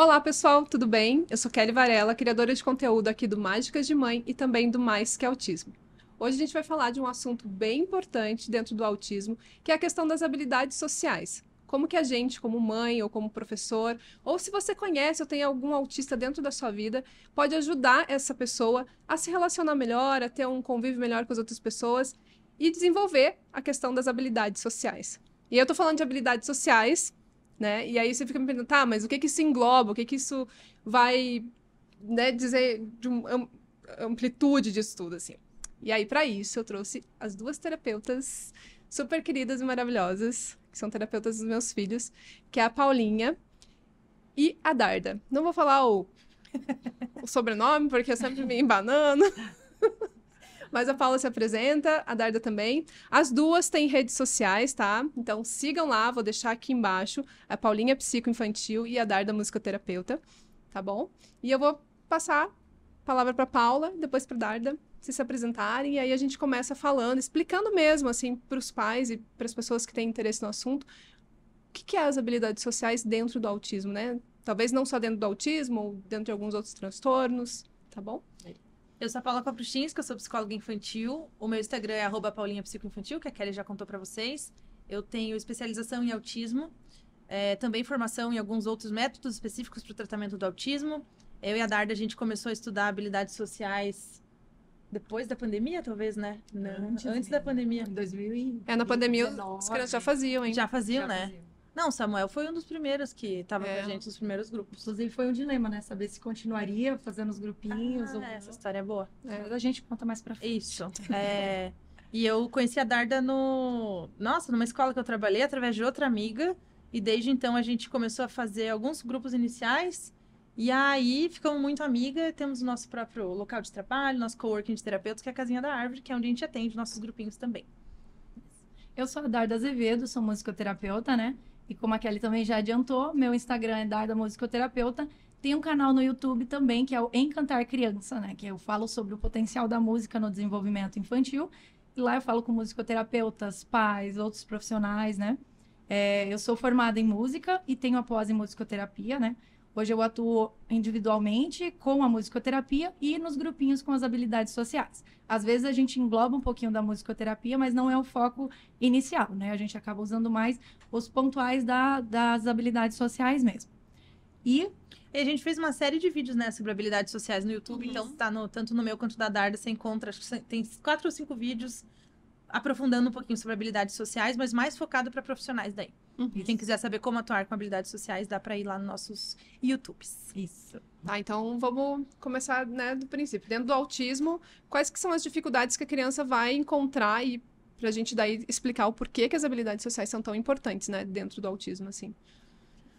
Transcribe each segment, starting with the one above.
Olá, pessoal, tudo bem? Eu sou Kelly Varela, criadora de conteúdo aqui do Mágicas de Mãe e também do Mais que Autismo. Hoje a gente vai falar de um assunto bem importante dentro do autismo, que é a questão das habilidades sociais. Como que a gente, como mãe ou como professor, ou se você conhece ou tem algum autista dentro da sua vida, pode ajudar essa pessoa a se relacionar melhor, a ter um convívio melhor com as outras pessoas e desenvolver a questão das habilidades sociais. E eu tô falando de habilidades sociais, né? E aí você fica me perguntando, tá, mas o que que isso engloba? O que que isso vai, né, dizer de uma amplitude disso tudo, assim? E aí, para isso, eu trouxe as duas terapeutas super queridas e maravilhosas, que são terapeutas dos meus filhos, que é a Paulinha e a Darda. Não vou falar o, o sobrenome, porque eu é sempre me embanano. Mas a Paula se apresenta, a Darda também. As duas têm redes sociais, tá? Então sigam lá, vou deixar aqui embaixo. A Paulinha é Psico Infantil e a Darda Musicoterapeuta, tá bom? E eu vou passar a palavra para Paula, depois para Darda se se apresentarem e aí a gente começa falando, explicando mesmo assim para os pais e para as pessoas que têm interesse no assunto o que, que é as habilidades sociais dentro do autismo, né? Talvez não só dentro do autismo, ou dentro de alguns outros transtornos, tá bom? É. Eu sou a Paula Kopruchinska, eu sou psicóloga infantil. O meu Instagram é arroba que a Kelly já contou para vocês. Eu tenho especialização em autismo, é, também formação em alguns outros métodos específicos para o tratamento do autismo. Eu e a Darda, a gente começou a estudar habilidades sociais depois da pandemia, talvez, né? Não, antes, antes da pandemia. Em 2000 É, na pandemia os as crianças já faziam, hein? Já faziam, já né? Faziam. Não, Samuel foi um dos primeiros que estava é. com a é. gente nos primeiros grupos. Inclusive foi um dilema, né? Saber se continuaria fazendo os grupinhos. Ah, ou... É. Essa história é boa. É, a gente conta mais pra frente. Isso. É... e eu conheci a Darda no. Nossa, numa escola que eu trabalhei através de outra amiga. E desde então a gente começou a fazer alguns grupos iniciais. E aí ficamos muito amiga, temos o nosso próprio local de trabalho, nosso coworking de terapeutas, que é a Casinha da Árvore, que é onde a gente atende nossos grupinhos também. Eu sou a Darda Azevedo, sou musicoterapeuta, né? E como a Kelly também já adiantou, meu Instagram é Darda Musicoterapeuta. Tem um canal no YouTube também, que é o Encantar Criança, né? Que eu falo sobre o potencial da música no desenvolvimento infantil. E lá eu falo com musicoterapeutas, pais, outros profissionais, né? É, eu sou formada em música e tenho a pós em musicoterapia, né? Hoje eu atuo individualmente com a musicoterapia e nos grupinhos com as habilidades sociais. Às vezes a gente engloba um pouquinho da musicoterapia, mas não é o foco inicial, né? A gente acaba usando mais os pontuais da, das habilidades sociais mesmo. E e a gente fez uma série de vídeos, né, sobre habilidades sociais no YouTube. Então, uhum. tá no, tanto no meu quanto da Darda, você encontra, Acho que tem quatro ou cinco vídeos aprofundando um pouquinho sobre habilidades sociais, mas mais focado para profissionais daí. Uhum. E quem quiser saber como atuar com habilidades sociais, dá para ir lá nos nossos YouTubes. Isso. Tá, então vamos começar né, do princípio. Dentro do autismo, quais que são as dificuldades que a criança vai encontrar e para a gente daí explicar o porquê que as habilidades sociais são tão importantes, né, dentro do autismo, assim.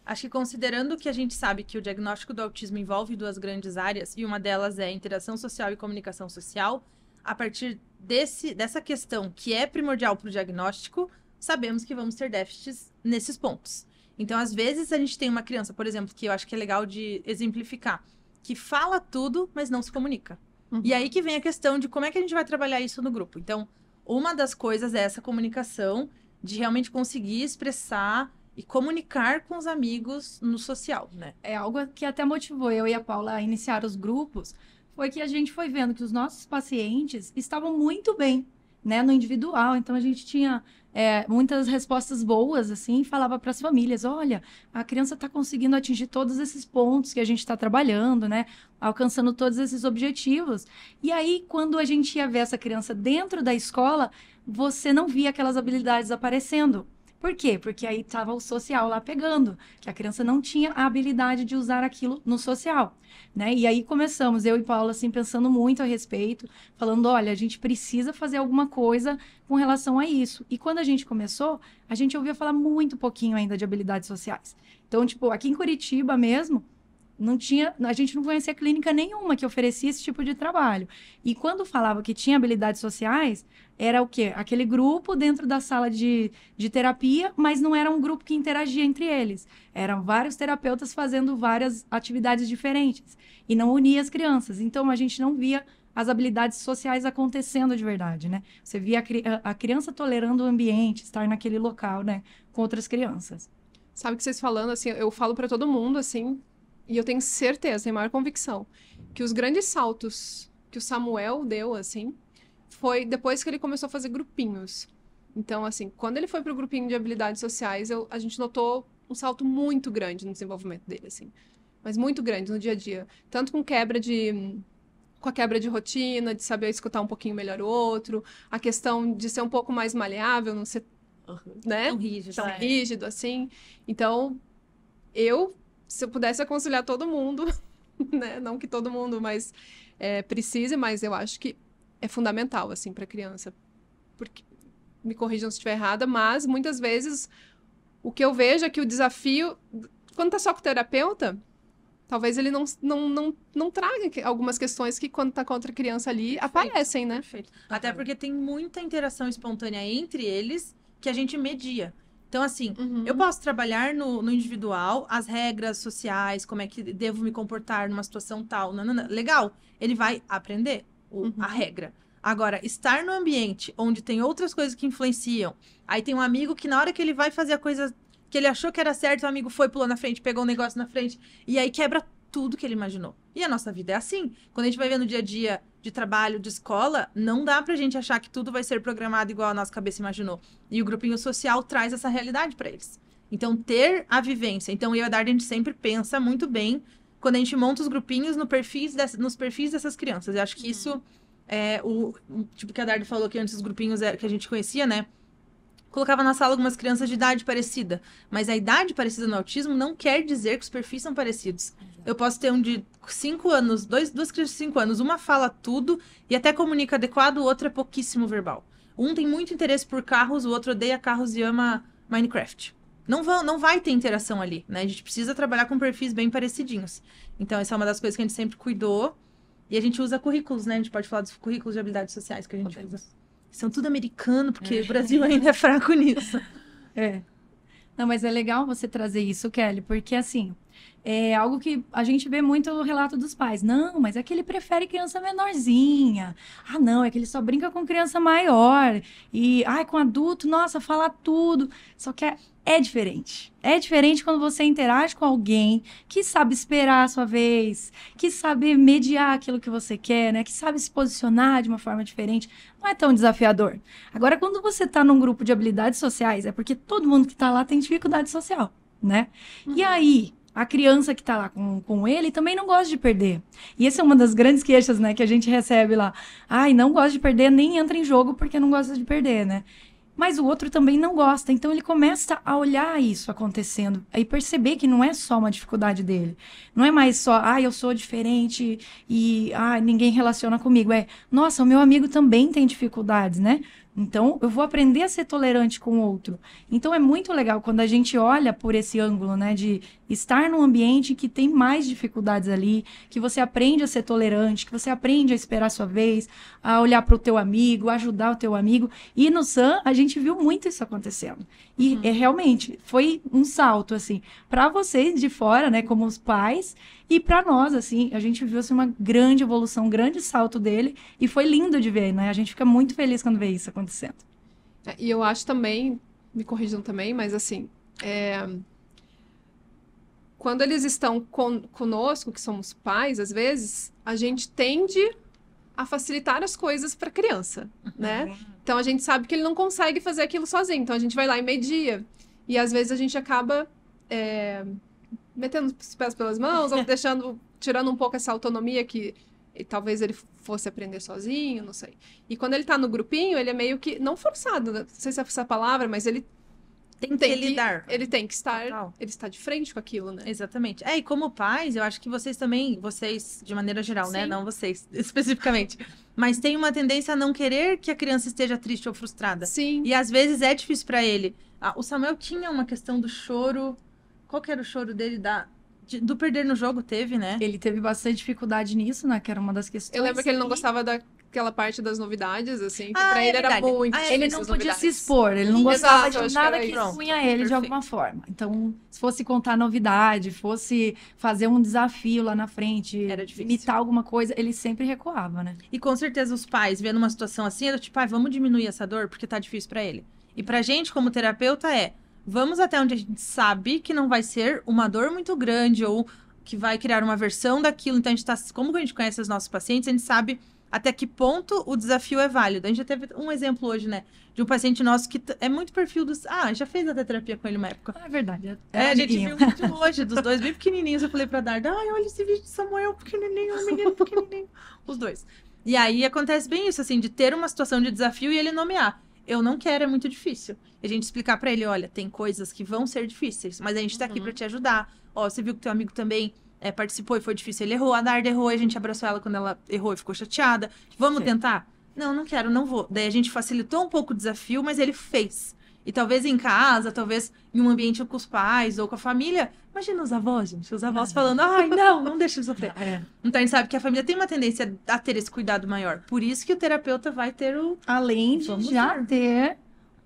Acho que considerando que a gente sabe que o diagnóstico do autismo envolve duas grandes áreas e uma delas é interação social e comunicação social, a partir desse, dessa questão que é primordial para o diagnóstico, sabemos que vamos ter déficits nesses pontos. Então, às vezes, a gente tem uma criança, por exemplo, que eu acho que é legal de exemplificar, que fala tudo, mas não se comunica. Uhum. E aí que vem a questão de como é que a gente vai trabalhar isso no grupo. Então, uma das coisas é essa comunicação, de realmente conseguir expressar e comunicar com os amigos no social, né? É algo que até motivou eu e a Paula a iniciar os grupos, foi que a gente foi vendo que os nossos pacientes estavam muito bem, né, no individual. Então a gente tinha é, muitas respostas boas, assim, falava para as famílias: olha, a criança está conseguindo atingir todos esses pontos que a gente está trabalhando, né? Alcançando todos esses objetivos. E aí, quando a gente ia ver essa criança dentro da escola, você não via aquelas habilidades aparecendo. Por quê? Porque aí estava o social lá pegando, que a criança não tinha a habilidade de usar aquilo no social, né? E aí começamos, eu e Paula, assim, pensando muito a respeito, falando, olha, a gente precisa fazer alguma coisa com relação a isso. E quando a gente começou, a gente ouvia falar muito pouquinho ainda de habilidades sociais. Então, tipo, aqui em Curitiba mesmo, não tinha, a gente não conhecia clínica nenhuma que oferecia esse tipo de trabalho. E quando falava que tinha habilidades sociais, era o quê? Aquele grupo dentro da sala de, de terapia, mas não era um grupo que interagia entre eles. Eram vários terapeutas fazendo várias atividades diferentes e não unia as crianças. Então a gente não via as habilidades sociais acontecendo de verdade, né? Você via a, a criança tolerando o ambiente, estar naquele local, né, com outras crianças. Sabe que vocês falando assim, eu falo para todo mundo assim, e eu tenho certeza, tenho maior convicção, que os grandes saltos que o Samuel deu, assim, foi depois que ele começou a fazer grupinhos. Então, assim, quando ele foi para o grupinho de habilidades sociais, eu, a gente notou um salto muito grande no desenvolvimento dele, assim. Mas muito grande no dia a dia. Tanto com quebra de. com a quebra de rotina, de saber escutar um pouquinho melhor o outro, a questão de ser um pouco mais maleável, não ser. Uhum. Né? Tão rígido. Tão é. rígido, assim. Então, eu se eu pudesse aconselhar todo mundo, né? Não que todo mundo mais é, precise, mas eu acho que é fundamental, assim, para a criança. Porque, me corrijam se estiver errada, mas muitas vezes o que eu vejo é que o desafio, quando tá só com o terapeuta, talvez ele não, não, não, não traga algumas questões que quando tá com outra criança ali perfeito, aparecem, né? Perfeito. Até porque tem muita interação espontânea entre eles que a gente media. Então, assim, uhum. eu posso trabalhar no, no, individual, as regras sociais, como é que devo me comportar numa situação tal, nanana. legal, ele vai aprender o, uhum. a regra. Agora, estar no ambiente onde tem outras coisas que influenciam, aí tem um amigo que na hora que ele vai fazer a coisa que ele achou que era certo, o amigo foi, pulou na frente, pegou um negócio na frente, e aí quebra tudo que ele imaginou. E a nossa vida é assim. Quando a gente vai ver no dia a dia de trabalho, de escola, não dá pra gente achar que tudo vai ser programado igual a nossa cabeça imaginou. E o grupinho social traz essa realidade para eles. Então, ter a vivência. Então, eu e a Darden, a gente sempre pensa muito bem quando a gente monta os grupinhos no perfis dessa, nos perfis dessas crianças. Eu acho que uhum. isso é o. Tipo, que a Darden falou que antes os grupinhos é, que a gente conhecia, né? colocava na sala algumas crianças de idade parecida. Mas a idade parecida no autismo não quer dizer que os perfis são parecidos. Eu posso ter um de 5 anos, dois, duas crianças de 5 anos, uma fala tudo e até comunica adequado, o outro é pouquíssimo verbal. Um tem muito interesse por carros, o outro odeia carros e ama Minecraft. Não, vão, não vai ter interação ali, né? A gente precisa trabalhar com perfis bem parecidinhos. Então, essa é uma das coisas que a gente sempre cuidou. E a gente usa currículos, né? A gente pode falar dos currículos de habilidades sociais que a gente Podemos. usa. São tudo americano, porque o é. Brasil ainda é fraco nisso. É. Não, mas é legal você trazer isso, Kelly, porque assim, é algo que a gente vê muito o relato dos pais. Não, mas é que ele prefere criança menorzinha. Ah, não, é que ele só brinca com criança maior. E, ai, com adulto, nossa, fala tudo. Só que é, é diferente. É diferente quando você interage com alguém que sabe esperar a sua vez, que sabe mediar aquilo que você quer, né? Que sabe se posicionar de uma forma diferente. Não é tão desafiador. Agora, quando você está num grupo de habilidades sociais, é porque todo mundo que está lá tem dificuldade social, né? Uhum. E aí, a criança que está lá com, com ele também não gosta de perder. E essa é uma das grandes queixas, né, que a gente recebe lá. Ai, não gosta de perder, nem entra em jogo porque não gosta de perder, né? Mas o outro também não gosta. Então ele começa a olhar isso acontecendo e perceber que não é só uma dificuldade dele. Não é mais só, ah, eu sou diferente e ah, ninguém relaciona comigo. É, nossa, o meu amigo também tem dificuldades, né? Então, eu vou aprender a ser tolerante com o outro. Então, é muito legal quando a gente olha por esse ângulo, né, de estar num ambiente que tem mais dificuldades ali, que você aprende a ser tolerante, que você aprende a esperar a sua vez, a olhar para o teu amigo, ajudar o teu amigo. E no Sam, a gente viu muito isso acontecendo. E uhum. é, realmente foi um salto assim para vocês de fora, né, como os pais, e para nós assim, a gente viu assim, uma grande evolução, um grande salto dele, e foi lindo de ver, né? A gente fica muito feliz quando vê isso acontecendo. É, e eu acho também, me corrijam também, mas assim, é... quando eles estão con conosco, que somos pais, às vezes a gente tende a facilitar as coisas para a criança, né? Uhum. Então a gente sabe que ele não consegue fazer aquilo sozinho. Então a gente vai lá e media. E às vezes a gente acaba é, metendo os pés pelas mãos, ou deixando, tirando um pouco essa autonomia que e talvez ele fosse aprender sozinho, não sei. E quando ele tá no grupinho, ele é meio que, não forçado, né? não sei se é essa palavra, mas ele tem, tem que, que, lidar. Ele tem que estar, Total. ele está de frente com aquilo, né? Exatamente. É, e como pais, eu acho que vocês também, vocês de maneira geral, né? Sim. né, não vocês especificamente, mas tem uma tendência a não querer que a criança esteja triste ou frustrada. Sim. E às vezes é difícil para ele. Ah, o Samuel tinha uma questão do choro. Qual que era o choro dele da do perder no jogo teve, né? Ele teve bastante dificuldade nisso, né? Que era uma das questões. Eu lembro que ele não gostava da aquela parte das novidades, assim, que ah, pra é ele verdade. era muito ah, Ele não podia novidades. se expor, ele não gostava Exato, de nada que expunha ele Perfeito. de alguma forma. Então, se fosse contar novidade, fosse fazer um desafio lá na frente, imitar alguma coisa, ele sempre recuava, né? E com certeza os pais, vendo uma situação assim, era tipo, pai, ah, vamos diminuir essa dor porque tá difícil para ele. E pra gente, como terapeuta, é vamos até onde a gente sabe que não vai ser uma dor muito grande ou que vai criar uma versão daquilo. Então, a gente tá. Como a gente conhece os nossos pacientes, a gente sabe até que ponto o desafio é válido. A gente já teve um exemplo hoje, né? De um paciente nosso que é muito perfil dos. Ah, já fez até terapia com ele uma época. é verdade. É, é a gente viu muito hoje dos dois bem pequenininhos. Eu falei pra Darda, ai, olha esse vídeo de Samuel pequenininho, o menino pequenininho. Os dois. E aí acontece bem isso, assim, de ter uma situação de desafio e ele nomear. Eu não quero, é muito difícil. E a gente explicar para ele, olha, tem coisas que vão ser difíceis, mas a gente tá uhum. aqui para te ajudar. Ó, você viu que teu amigo também é, participou e foi difícil, ele errou, a Narda errou, a gente abraçou ela quando ela errou e ficou chateada. Vamos Sim. tentar? Não, não quero, não vou. Daí a gente facilitou um pouco o desafio, mas ele fez. E talvez em casa, talvez em um ambiente com os pais ou com a família. Imagina os avós, gente. Os avós ah, falando, ai, não, não deixa de sofrer. Ah, é. Então a gente sabe que a família tem uma tendência a ter esse cuidado maior. Por isso que o terapeuta vai ter o. Além de Vamos já ver. ter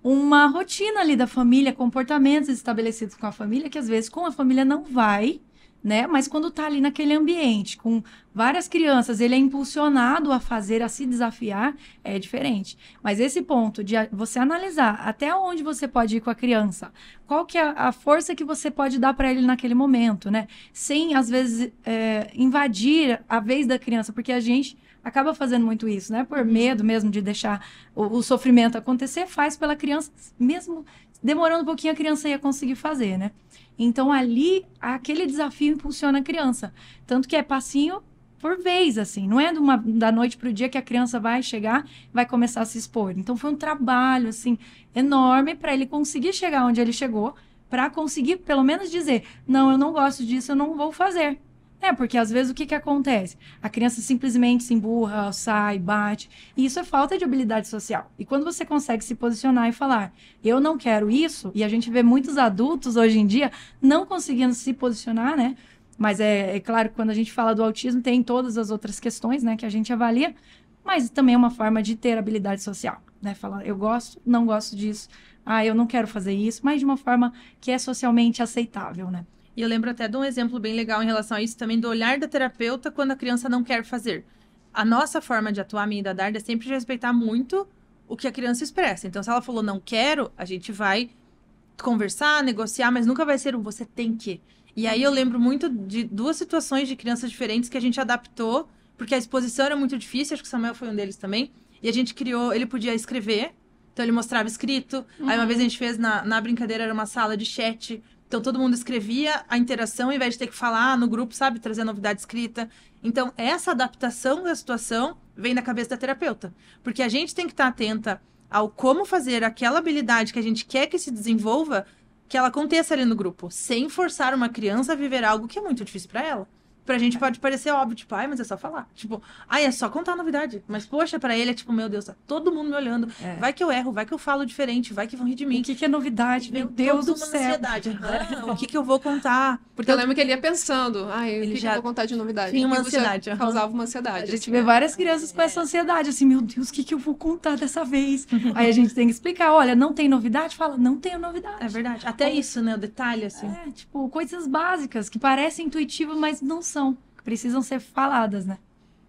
uma rotina ali da família, comportamentos estabelecidos com a família, que às vezes com a família não vai né? Mas quando está ali naquele ambiente com várias crianças, ele é impulsionado a fazer, a se desafiar, é diferente. Mas esse ponto de você analisar até onde você pode ir com a criança, qual que é a força que você pode dar para ele naquele momento, né? Sem, às vezes, é, invadir a vez da criança, porque a gente acaba fazendo muito isso, né? Por uhum. medo mesmo de deixar o, o sofrimento acontecer, faz pela criança, mesmo demorando um pouquinho a criança ia conseguir fazer, né? Então ali aquele desafio impulsiona a criança, tanto que é passinho por vez, assim, não é uma, da noite para o dia que a criança vai chegar, vai começar a se expor. Então foi um trabalho assim enorme para ele conseguir chegar onde ele chegou, para conseguir pelo menos dizer, não, eu não gosto disso, eu não vou fazer. É, porque às vezes o que, que acontece? A criança simplesmente se emburra, sai, bate. E isso é falta de habilidade social. E quando você consegue se posicionar e falar, eu não quero isso, e a gente vê muitos adultos hoje em dia não conseguindo se posicionar, né? Mas é, é claro que quando a gente fala do autismo, tem todas as outras questões, né, que a gente avalia, mas também é uma forma de ter habilidade social, né? Falar, eu gosto, não gosto disso, ah, eu não quero fazer isso, mas de uma forma que é socialmente aceitável, né? E eu lembro até de um exemplo bem legal em relação a isso também, do olhar da terapeuta quando a criança não quer fazer. A nossa forma de atuar, a minha e da Darda, é sempre respeitar muito o que a criança expressa. Então, se ela falou não quero, a gente vai conversar, negociar, mas nunca vai ser um você tem que. E aí eu lembro muito de duas situações de crianças diferentes que a gente adaptou, porque a exposição era muito difícil, acho que o Samuel foi um deles também. E a gente criou, ele podia escrever, então ele mostrava escrito. Uhum. Aí uma vez a uhum. gente fez na, na brincadeira, era uma sala de chat. Então todo mundo escrevia a interação em vez de ter que falar no grupo, sabe, trazer novidade escrita. Então essa adaptação da situação vem da cabeça da terapeuta, porque a gente tem que estar atenta ao como fazer aquela habilidade que a gente quer que se desenvolva, que ela aconteça ali no grupo, sem forçar uma criança a viver algo que é muito difícil para ela pra gente pode parecer óbvio, tipo, ai, mas é só falar. Tipo, ai, é só contar a novidade. Mas, poxa, pra ele é tipo, meu Deus, tá todo mundo me olhando. É. Vai que eu erro, vai que eu falo diferente, vai que vão rir de mim. O que, que é novidade? Meu Deus do céu. Ansiedade. o que, que eu vou contar? Porque eu lembro que ele ia pensando, ai, ele o que, já... que eu vou contar de novidade? Tinha uma ansiedade. Uhum. Causava uma ansiedade. A gente assim, vê né? várias crianças é. com essa ansiedade, assim, meu Deus, o que, que eu vou contar dessa vez? Aí a gente tem que explicar, olha, não tem novidade? Fala, não tenho novidade. É verdade. Até isso, né? O detalhe, assim. É, tipo, coisas básicas que parecem intuitivo, mas não são que precisam ser faladas, né?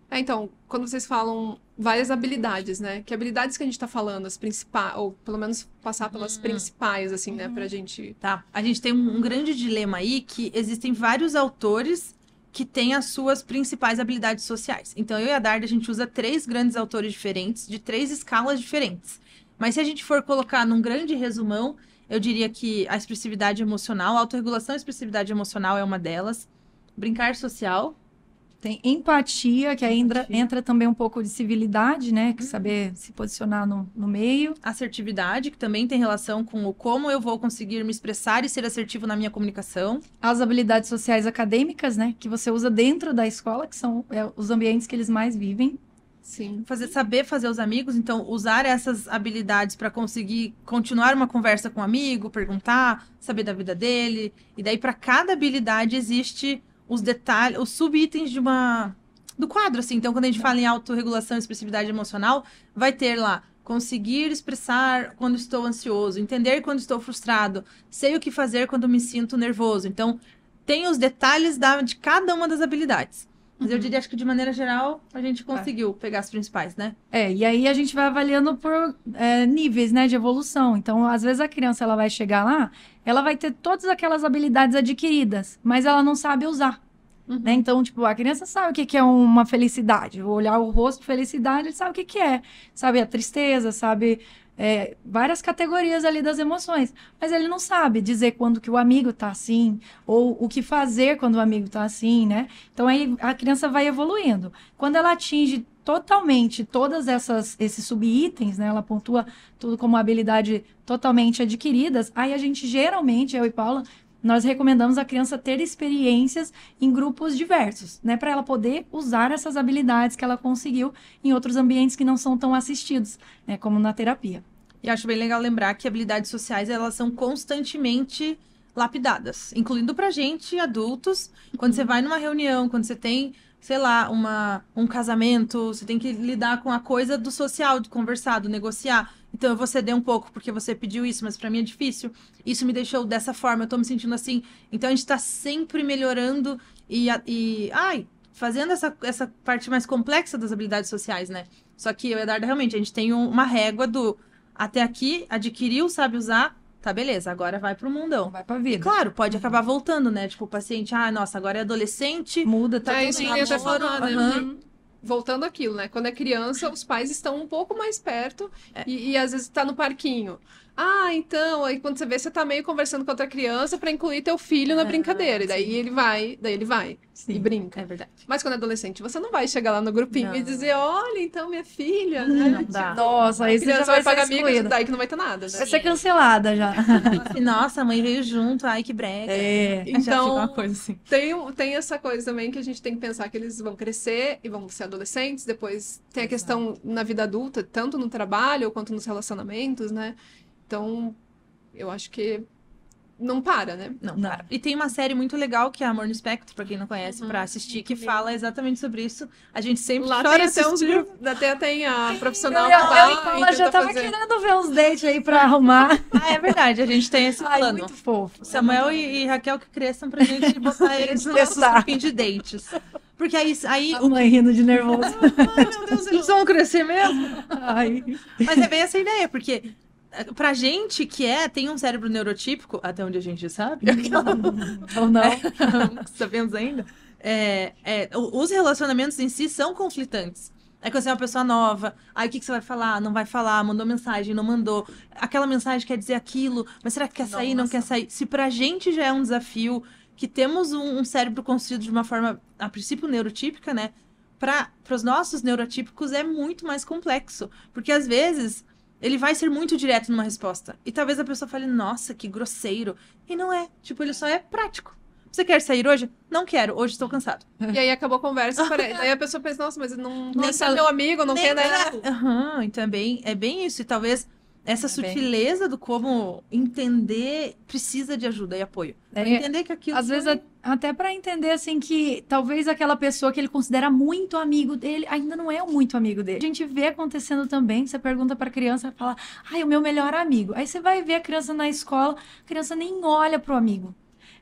É, então, quando vocês falam várias habilidades, né? Que habilidades que a gente tá falando, as principais, ou pelo menos passar pelas hum. principais, assim, hum. né, pra uhum. gente. Tá. A gente tem um, um grande dilema aí que existem vários autores que têm as suas principais habilidades sociais. Então, eu e a Darda, a gente usa três grandes autores diferentes, de três escalas diferentes. Mas se a gente for colocar num grande resumão, eu diria que a expressividade emocional, a autorregulação e a expressividade emocional é uma delas brincar social. Tem empatia, que aí entra, entra também um pouco de civilidade, né? Que uhum. saber se posicionar no, no meio. Assertividade, que também tem relação com o como eu vou conseguir me expressar e ser assertivo na minha comunicação. As habilidades sociais acadêmicas, né? Que você usa dentro da escola, que são é, os ambientes que eles mais vivem. Sim. Fazer, saber fazer os amigos, então usar essas habilidades para conseguir continuar uma conversa com um amigo, perguntar, saber da vida dele. E daí, para cada habilidade, existe os detalhes, os subitens de uma do quadro, assim. Então, quando a gente fala em autorregulação e expressividade emocional, vai ter lá conseguir expressar quando estou ansioso, entender quando estou frustrado, sei o que fazer quando me sinto nervoso. Então, tem os detalhes da, de cada uma das habilidades. Mas uhum. eu diria acho que de maneira geral a gente conseguiu pegar as principais, né? É, e aí a gente vai avaliando por é, níveis, né, de evolução. Então, às vezes a criança ela vai chegar lá, ela vai ter todas aquelas habilidades adquiridas, mas ela não sabe usar. Uhum. Né? Então, tipo, a criança sabe o que, que é uma felicidade. Vou olhar o rosto, felicidade, ele sabe o que, que é. Sabe a tristeza, sabe é, várias categorias ali das emoções, mas ele não sabe dizer quando que o amigo tá assim, ou o que fazer quando o amigo tá assim, né? Então aí a criança vai evoluindo. Quando ela atinge totalmente todas essas esses subitens, né? Ela pontua tudo como habilidade totalmente adquiridas. Aí a gente geralmente, eu e Paula, nós recomendamos a criança ter experiências em grupos diversos, né, para ela poder usar essas habilidades que ela conseguiu em outros ambientes que não são tão assistidos, né, como na terapia. E acho bem legal lembrar que habilidades sociais elas são constantemente lapidadas, incluindo para gente, adultos, quando uhum. você vai numa reunião, quando você tem, sei lá, uma, um casamento, você tem que lidar com a coisa do social, de conversar, do negociar. Então eu vou ceder um pouco porque você pediu isso, mas para mim é difícil. Isso me deixou dessa forma, eu tô me sentindo assim. Então a gente tá sempre melhorando e, e ai, fazendo essa, essa parte mais complexa das habilidades sociais, né? Só que eu e a Darda, realmente, a gente tem um, uma régua do até aqui, adquiriu, sabe usar, tá beleza, agora vai pro mundão. Vai pra vida. Claro, pode uhum. acabar voltando, né? Tipo, o paciente, ah, nossa, agora é adolescente. Muda, tá é, tudo isso que eu ia falar, né? voltando àquilo, né? Quando é criança, os pais estão um pouco mais perto é. e, e, às vezes está no parquinho. Ah, então, aí quando você vê, você tá meio conversando com outra criança para incluir teu filho na ah, brincadeira. E daí ah, ele vai, daí ele vai sim, e brinca. É verdade. Mas quando é adolescente, você não vai chegar lá no grupinho não. e dizer, olha, então, minha filha. Não, não né? dá. Nossa, aí você já vai, vai pagar amigos, daí que não vai ter nada. Né? Vai ser cancelada já. Nossa, a mãe veio junto, ai que breca. É, então, uma coisa assim. Tem, tem essa coisa também que a gente tem que pensar que eles vão crescer e vão ser adolescentes. Depois tem a questão na vida adulta, tanto no trabalho quanto nos relacionamentos, né? Então, eu acho que não para, né? Não para. E tem uma série muito legal que é Amor no Espectro, pra quem não conhece, uhum, pra assistir, que legal. fala exatamente sobre isso. A gente sempre Lá chora tem até uns Até tem a profissional eu, que tá Eu, já tava fazer. querendo ver uns dates aí pra arrumar. ah, é verdade, a gente tem esse plano. Ai, muito fofo. Samuel e, e, Raquel que cresçam pra gente botar eles no nosso de dates. Porque aí. aí a o... rindo de nervoso. Ai, meu Deus, eles vão crescer mesmo? Ai. Mas é bem essa ideia, porque pra gente que é, tem um cérebro neurotípico, até onde a gente sabe. Ou não. É, sabemos ainda. É, é, os relacionamentos em si são conflitantes. É que você é uma pessoa nova, aí o que, que você vai falar? Não vai falar, mandou mensagem, não mandou. Aquela mensagem quer dizer aquilo, mas será que quer sair, não, não quer sair? Se pra gente já é um desafio, que temos um, um cérebro construído de uma forma, a princípio, neurotípica, né? Para os nossos neurotípicos é muito mais complexo. Porque às vezes ele vai ser muito direto numa resposta. E talvez a pessoa fale, nossa, que grosseiro. E não é. Tipo, ele só é prático. Você quer sair hoje? Não quero, hoje estou cansado. E aí acabou a conversa. Parece... aí a pessoa pensa, nossa, mas não, não nem é meu amigo, não quer nada. Né? Aham, Uhum, então é bem, é bem isso. E talvez essa é sutileza do como entender precisa de ajuda e apoio. Pra é, entender que aquilo. Às vezes, é até para entender, assim, que talvez aquela pessoa que ele considera muito amigo dele ainda não é o muito amigo dele. A gente vê acontecendo também. Você pergunta pra criança, fala, ai, o meu melhor amigo. Aí você vai ver a criança na escola, a criança nem olha pro amigo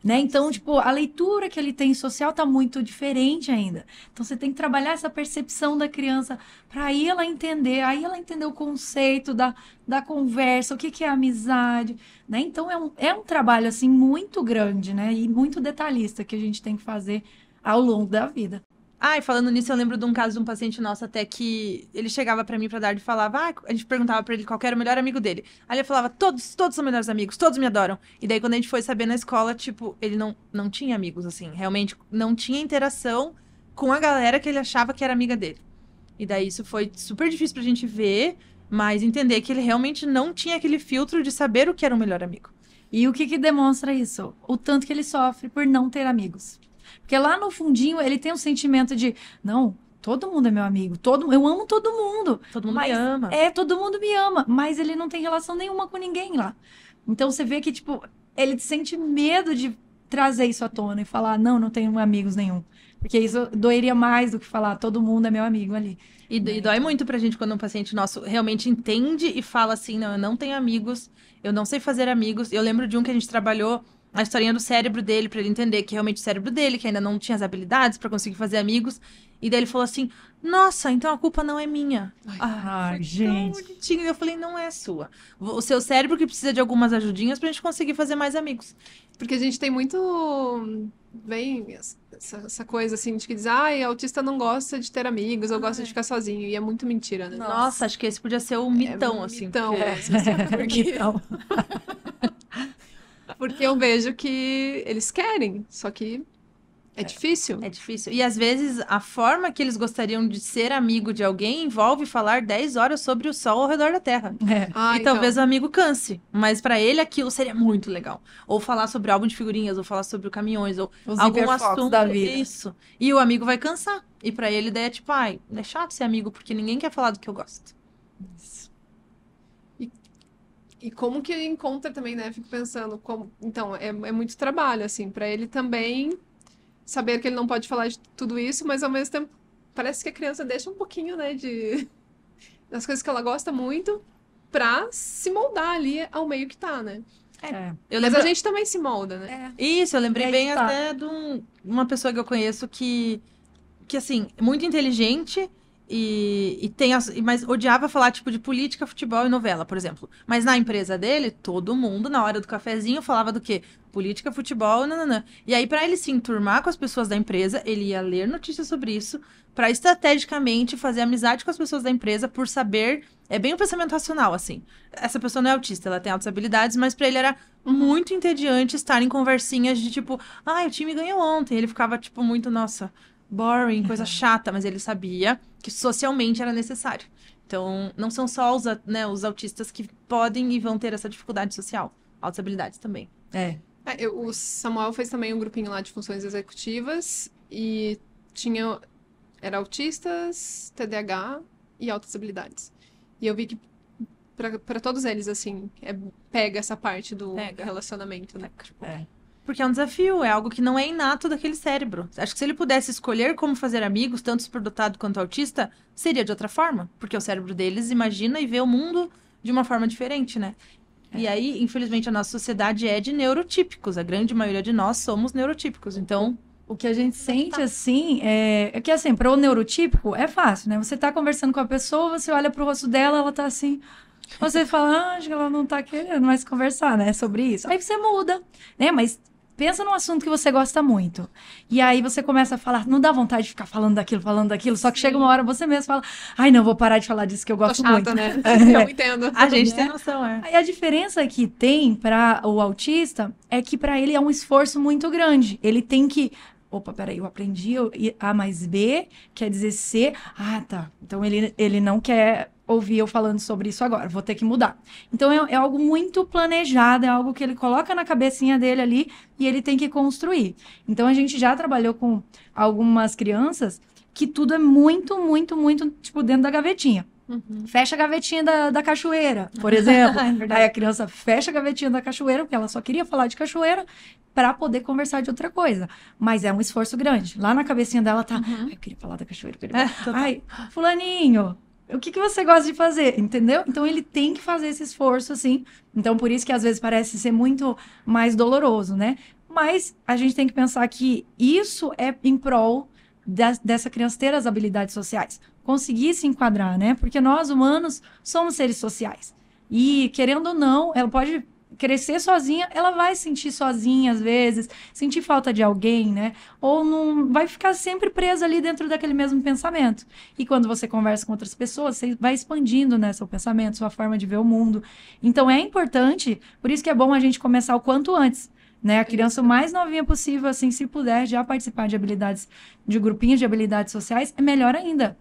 né? Então, tipo, a leitura que ele tem social tá muito diferente ainda. Então, você tem que trabalhar essa percepção da criança para aí ela entender, aí ela entender o conceito da, da conversa, o que, que é amizade, né? Então, é um, é um trabalho, assim, muito grande, né? E muito detalhista que a gente tem que fazer ao longo da vida. Ai, e falando nisso, eu lembro de um caso de um paciente nosso até que ele chegava para mim pra dar e falava, ah, a gente perguntava para ele qual era o melhor amigo dele. Aí ele falava, todos, todos são melhores amigos, todos me adoram. E daí quando a gente foi saber na escola, tipo, ele não, não tinha amigos, assim, realmente não tinha interação com a galera que ele achava que era amiga dele. E daí isso foi super difícil pra gente ver, mas entender que ele realmente não tinha aquele filtro de saber o que era o melhor amigo. E o que, que demonstra isso? O tanto que ele sofre por não ter amigos. Porque lá no fundinho ele tem um sentimento de, não, todo mundo é meu amigo, todo eu amo todo mundo. Todo mundo me ama. É, todo mundo me ama, mas ele não tem relação nenhuma com ninguém lá. Então você vê que tipo, ele sente medo de trazer isso à tona e falar, não, não tenho amigos nenhum. Porque isso doeria mais do que falar, todo mundo é meu amigo ali. E, e dói muito pra gente quando um paciente nosso realmente entende e fala assim, não, eu não tenho amigos, eu não sei fazer amigos. Eu lembro de um que a gente trabalhou a historinha do cérebro dele para ele entender que realmente o cérebro dele, que ainda não tinha as habilidades para conseguir fazer amigos. E daí ele falou assim: Nossa, então a culpa não é minha. Ai, ah, gente. Bonitinho. Eu falei: Não é sua. O seu cérebro que precisa de algumas ajudinhas pra gente conseguir fazer mais amigos. Porque a gente tem muito. Vem essa, essa coisa assim de que diz: Ai, autista não gosta de ter amigos ou gosta de ficar sozinho. E é muito mentira, né? Nossa, Nossa acho que esse podia ser o é mitão, é, assim. Mitão, porque... é. porque... mitão. Porque eu vejo que eles querem, só que é, é difícil. É difícil. E às vezes a forma que eles gostariam de ser amigo de alguém envolve falar 10 horas sobre o sol ao redor da Terra. É. Ah, e então. talvez o amigo canse, mas para ele aquilo seria muito legal. Ou falar sobre álbum de figurinhas, ou falar sobre caminhões, ou Os algum assunto da vida. isso. E o amigo vai cansar. E para ele daí é tipo, ai, é chato ser amigo porque ninguém quer falar do que eu gosto. Isso e como que ele encontra também, né? Fico pensando, como... então, é, é muito trabalho, assim, para ele também saber que ele não pode falar de tudo isso, mas ao mesmo tempo parece que a criança deixa um pouquinho, né, de das coisas que ela gosta muito pra se moldar ali ao meio que tá, né? É. é. Eu lembro... Mas a gente também se molda, né? É. Isso, eu lembrei bem tá. até de um, uma pessoa que eu conheço que, que assim, é muito inteligente, e, e tem as, mas odiava falar tipo de política, futebol e novela, por exemplo. Mas na empresa dele, todo mundo, na hora do cafezinho, falava do quê? Política, futebol, nananã. E aí, para ele se enturmar com as pessoas da empresa, ele ia ler notícias sobre isso, para estrategicamente fazer amizade com as pessoas da empresa, por saber. É bem um pensamento racional, assim. Essa pessoa não é autista, ela tem altas habilidades, mas para ele era muito entediante estar em conversinhas de tipo, ai, ah, o time ganhou ontem. Ele ficava, tipo, muito, nossa, boring, coisa chata, mas ele sabia que socialmente era necessário. Então, não são só os, né, os autistas que podem e vão ter essa dificuldade social. Altas habilidades também. É. é eu, o Samuel fez também um grupinho lá de funções executivas e tinha. Era autistas, TDAH e altas habilidades. E eu vi que para todos eles, assim, é, pega essa parte do pega. relacionamento, né? Tipo, é. Porque é um desafio, é algo que não é inato daquele cérebro. Acho que se ele pudesse escolher como fazer amigos, tanto superdotado quanto autista, seria de outra forma. Porque o cérebro deles imagina e vê o mundo de uma forma diferente, né? É. E aí, infelizmente, a nossa sociedade é de neurotípicos. A grande maioria de nós somos neurotípicos. Então. O que a gente é sente, tá? assim, é, é que, assim, para o neurotípico é fácil, né? Você está conversando com a pessoa, você olha para o rosto dela, ela está assim. Você fala, ah, acho que ela não está querendo mais conversar, né? Sobre isso. Aí você muda, né? Mas pensa num assunto que você gosta muito. E aí você começa a falar, não dá vontade de ficar falando daquilo, falando daquilo, só que chega uma hora você mesmo fala, ai não, vou parar de falar disso que eu gosto Tô chata, muito. né? eu é. entendo. A gente tem noção, é. Aí a diferença que tem para o autista é que para ele é um esforço muito grande. Ele tem que opa, peraí, eu aprendi eu, A mais B, quer dizer C. Ah, tá. Então ele, ele não quer ouvir eu falando sobre isso agora, vou ter que mudar. Então é, é, algo muito planejado, é algo que ele coloca na cabecinha dele ali e ele tem que construir. Então a gente já trabalhou com algumas crianças que tudo é muito, muito, muito, tipo, dentro da gavetinha. Uhum. Fecha a gavetinha da, da cachoeira, por exemplo. é Aí a criança fecha a gavetinha da cachoeira, porque ela só queria falar de cachoeira, para poder conversar de outra coisa. Mas é um esforço grande. Lá na cabecinha dela tá, uhum. eu queria falar da cachoeira. Queria... É, Ai, fulaninho, o que, que você gosta de fazer, entendeu? Então ele tem que fazer esse esforço, assim. Então, por isso que às vezes parece ser muito mais doloroso, né? Mas a gente tem que pensar que isso é em prol de, dessa criança ter as habilidades sociais, conseguir se enquadrar, né? Porque nós humanos somos seres sociais. E querendo ou não, ela pode crescer sozinha, ela vai sentir sozinha às vezes, sentir falta de alguém, né? Ou não vai ficar sempre presa ali dentro daquele mesmo pensamento. E quando você conversa com outras pessoas, você vai expandindo né, seu pensamento, sua forma de ver o mundo. Então é importante, por isso que é bom a gente começar o quanto antes. Né, a criança o mais novinha possível, assim, se puder já participar de habilidades, de grupinhos de habilidades sociais, é melhor ainda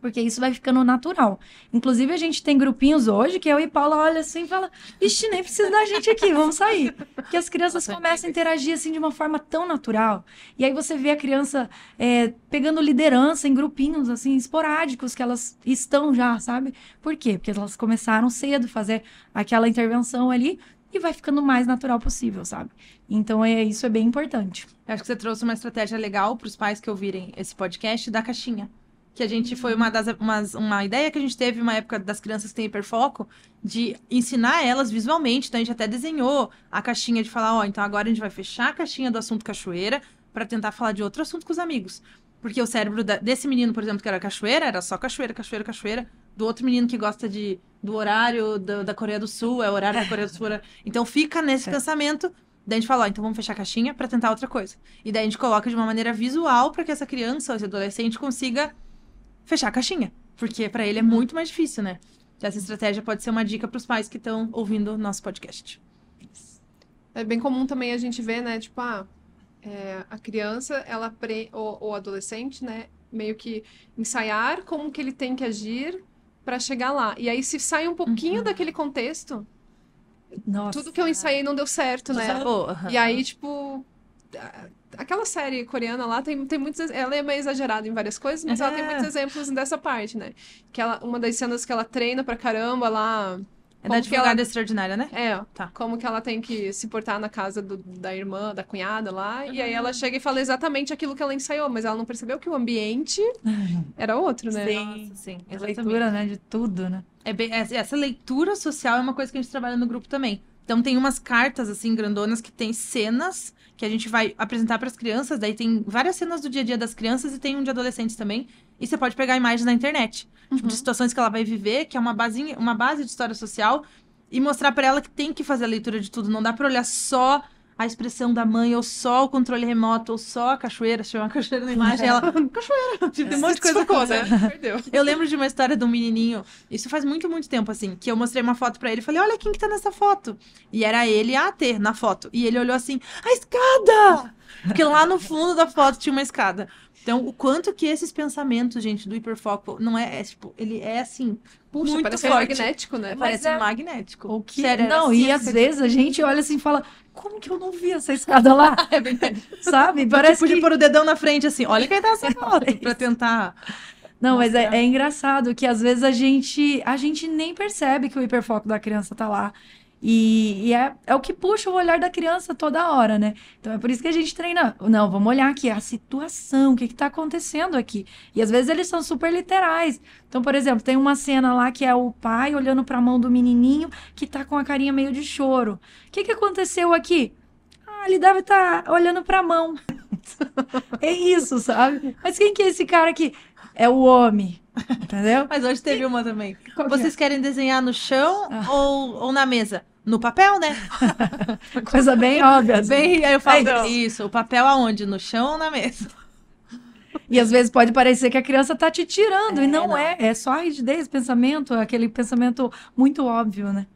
porque isso vai ficando natural. Inclusive, a gente tem grupinhos hoje que eu e Paula olha assim e fala: Ixi, nem precisa da gente aqui, vamos sair. Porque as crianças começam a interagir assim de uma forma tão natural. E aí você vê a criança é, pegando liderança em grupinhos assim, esporádicos que elas estão já, sabe? Por quê? Porque elas começaram cedo a fazer aquela intervenção ali e vai ficando o mais natural possível, sabe? Então é isso é bem importante. Eu acho que você trouxe uma estratégia legal para os pais que ouvirem esse podcast da caixinha que a gente foi uma das umas, uma ideia que a gente teve uma época das crianças que têm hiperfoco de ensinar elas visualmente, então a gente até desenhou a caixinha de falar, ó, oh, então agora a gente vai fechar a caixinha do assunto cachoeira para tentar falar de outro assunto com os amigos. Porque o cérebro da, desse menino, por exemplo, que era cachoeira, era só cachoeira, cachoeira, cachoeira. Do outro menino que gosta de, do horário do, da Coreia do Sul, é horário da é. Coreia do Sul. É. Então fica nesse é. pensamento Daí a gente fala, ó, então vamos fechar a caixinha para tentar outra coisa. E daí a gente coloca de uma maneira visual para que essa criança ou esse adolescente consiga fechar a caixinha. Porque para ele é uhum. muito mais difícil, né? essa estratégia pode ser uma dica para os pais que estão ouvindo o nosso podcast. É bem comum também a gente ver, né? Tipo, ah, é, a criança, ela pre... ou, ou adolescente, né? Meio que ensaiar como que ele tem que agir para chegar lá. E aí, se sai um pouquinho uhum. daquele contexto, Nossa. tudo que eu ensaiei não deu certo, né? Uhum. E aí, tipo, Aquela série coreana lá tem, tem muitos. Ela é meio exagerada em várias coisas, mas é. ela tem muitos exemplos dessa parte, né? Que ela, uma das cenas que ela treina pra caramba lá. É da advogada ela... extraordinária, né? É, tá. Como que ela tem que se portar na casa do, da irmã, da cunhada lá. Uhum. E aí ela chega e fala exatamente aquilo que ela ensaiou, mas ela não percebeu que o ambiente era outro, né? Sim, Nossa, sim. A leitura, leitura, né? De tudo, né? É bem, é, essa leitura social é uma coisa que a gente trabalha no grupo também. Então tem umas cartas, assim, grandonas que tem cenas que a gente vai apresentar para as crianças. Daí tem várias cenas do dia a dia das crianças e tem um de adolescentes também. E você pode pegar imagens na internet, uhum. tipo, de uhum. situações que ela vai viver, que é uma, base uma base de história social, e mostrar para ela que tem que fazer a leitura de tudo. Não dá para olhar só a expressão da mãe, ou só o controle remoto, ou só a cachoeira, se chama cachoeira na imagem, ela, cachoeira, é, tipo, tem um monte de coisa com, né? Perdeu. Eu lembro de uma história de um menininho, isso faz muito, muito tempo, assim, que eu mostrei uma foto para ele e falei, olha quem que tá nessa foto. E era ele a ter na foto. E ele olhou assim, a escada! Porque lá no fundo da foto tinha uma escada. Então, o quanto que esses pensamentos, gente, do hiperfoco, não é, é tipo, ele é assim, Puxa, muito parece é forte. magnético, né? parece é... magnético. O que... Sério, não, assim, e às vezes a gente olha assim e fala, como que eu não vi essa escada lá? É Sabe? Tipo, Parece podia tipo que... pôr o dedão na frente assim, olha quem tá essa é foto, pra tentar... Não, mas é, é engraçado que às vezes a gente, a gente nem percebe que o hiperfoco da criança tá lá. E, e é, é o que puxa o olhar da criança toda hora, né? Então é por isso que a gente treina. Não, vamos olhar aqui a situação, o que está acontecendo aqui. E às vezes eles são super literais. Então, por exemplo, tem uma cena lá que é o pai olhando para a mão do menininho que está com a carinha meio de choro. O que, que aconteceu aqui? Ah, ele deve estar tá olhando para a mão. é isso, sabe? Mas quem que é esse cara aqui? É o homem Entendeu? Mas hoje teve uma também. Qual Vocês que é? querem desenhar no chão ah. ou, ou na mesa? No papel, né? Coisa bem óbvia. Assim. Bem, aí eu falo é isso. O papel aonde? No chão ou na mesa? E às vezes pode parecer que a criança está te tirando, é, e não, não, é. É só a rigidez, pensamento, aquele pensamento muito óbvio, né?